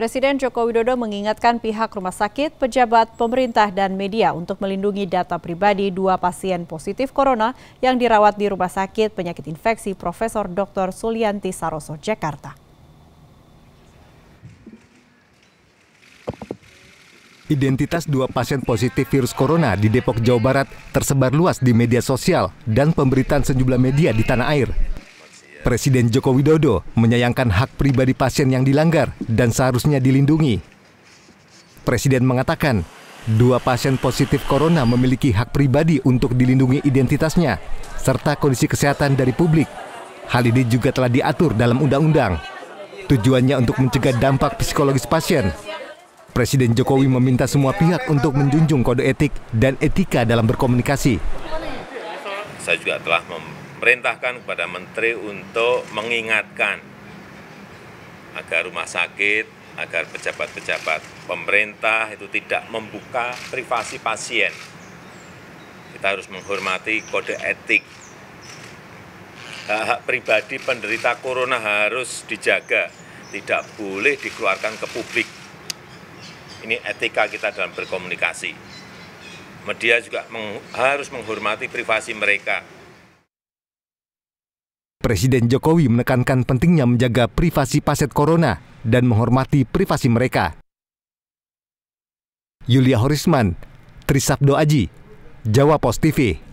Presiden Joko Widodo mengingatkan pihak rumah sakit, pejabat, pemerintah, dan media untuk melindungi data pribadi dua pasien positif corona yang dirawat di Rumah Sakit Penyakit Infeksi Profesor Dr. Sulianti Saroso, Jakarta. Identitas dua pasien positif virus corona di Depok, Jawa Barat tersebar luas di media sosial dan pemberitaan sejumlah media di tanah air. Presiden Joko Widodo menyayangkan hak pribadi pasien yang dilanggar dan seharusnya dilindungi. Presiden mengatakan, dua pasien positif corona memiliki hak pribadi untuk dilindungi identitasnya serta kondisi kesehatan dari publik. Hal ini juga telah diatur dalam undang-undang. Tujuannya untuk mencegah dampak psikologis pasien. Presiden Jokowi meminta semua pihak untuk menjunjung kode etik dan etika dalam berkomunikasi. Saya juga telah perintahkan kepada Menteri untuk mengingatkan agar rumah sakit, agar pejabat-pejabat pemerintah itu tidak membuka privasi pasien. Kita harus menghormati kode etik. Hak-hak pribadi penderita corona harus dijaga, tidak boleh dikeluarkan ke publik. Ini etika kita dalam berkomunikasi. Media juga harus menghormati privasi mereka. Presiden Jokowi menekankan pentingnya menjaga privasi pasien corona dan menghormati privasi mereka. Yulia Horisman, Trisabdo Aji, Jawa Post TV.